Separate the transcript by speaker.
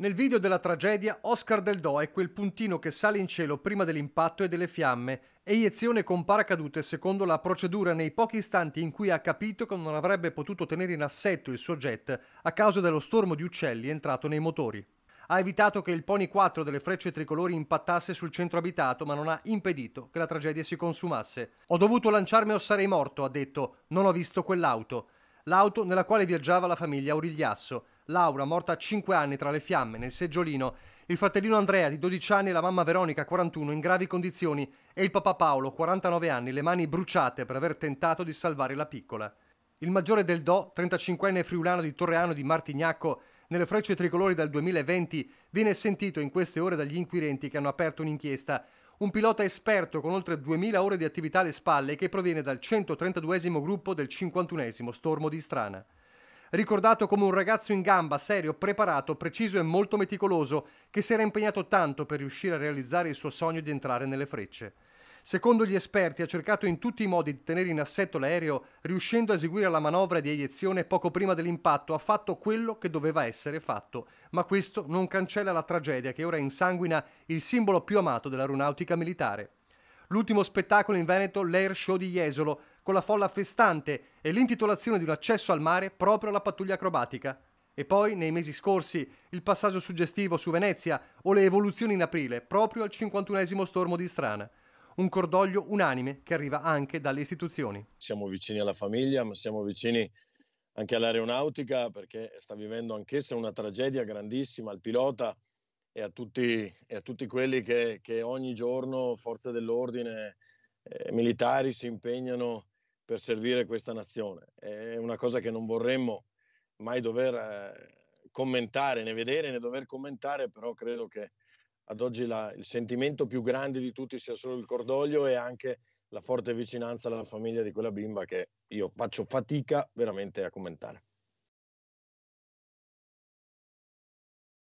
Speaker 1: Nel video della tragedia, Oscar Del Do è quel puntino che sale in cielo prima dell'impatto e delle fiamme, eiezione con paracadute secondo la procedura nei pochi istanti in cui ha capito che non avrebbe potuto tenere in assetto il suo jet a causa dello stormo di uccelli entrato nei motori. Ha evitato che il Pony 4 delle frecce tricolori impattasse sul centro abitato, ma non ha impedito che la tragedia si consumasse. Ho dovuto lanciarmi o sarei morto, ha detto. Non ho visto quell'auto. L'auto nella quale viaggiava la famiglia Aurigliasso. Laura, morta a 5 anni tra le fiamme nel seggiolino, il fratellino Andrea di 12 anni e la mamma Veronica 41 in gravi condizioni e il papà Paolo 49 anni le mani bruciate per aver tentato di salvare la piccola. Il maggiore del Do, 35enne friulano di Torreano di Martignacco, nelle frecce tricolori dal 2020, viene sentito in queste ore dagli inquirenti che hanno aperto un'inchiesta. Un pilota esperto con oltre 2000 ore di attività alle spalle che proviene dal 132 gruppo del 51 stormo di Strana ricordato come un ragazzo in gamba, serio, preparato, preciso e molto meticoloso, che si era impegnato tanto per riuscire a realizzare il suo sogno di entrare nelle frecce. Secondo gli esperti ha cercato in tutti i modi di tenere in assetto l'aereo, riuscendo a eseguire la manovra di eiezione poco prima dell'impatto, ha fatto quello che doveva essere fatto, ma questo non cancella la tragedia che ora insanguina il simbolo più amato dell'aeronautica militare. L'ultimo spettacolo in Veneto, l'Air Show di Jesolo, con la folla festante e l'intitolazione di un accesso al mare proprio alla pattuglia acrobatica. E poi, nei mesi scorsi, il passaggio suggestivo su Venezia o le evoluzioni in aprile proprio al 51 stormo di Strana. Un cordoglio unanime che arriva anche
Speaker 2: dalle istituzioni. Siamo vicini alla famiglia, ma siamo vicini anche all'aeronautica perché sta vivendo anch'essa una tragedia grandissima, al pilota e a tutti, e a tutti quelli che, che, ogni giorno forze dell'ordine eh, militari si impegnano per servire questa nazione. È una cosa che non vorremmo mai dover eh, commentare, né vedere né dover commentare, però credo che ad oggi la, il sentimento più grande di tutti sia solo il cordoglio e anche la forte vicinanza alla famiglia di quella bimba che io faccio fatica veramente a commentare.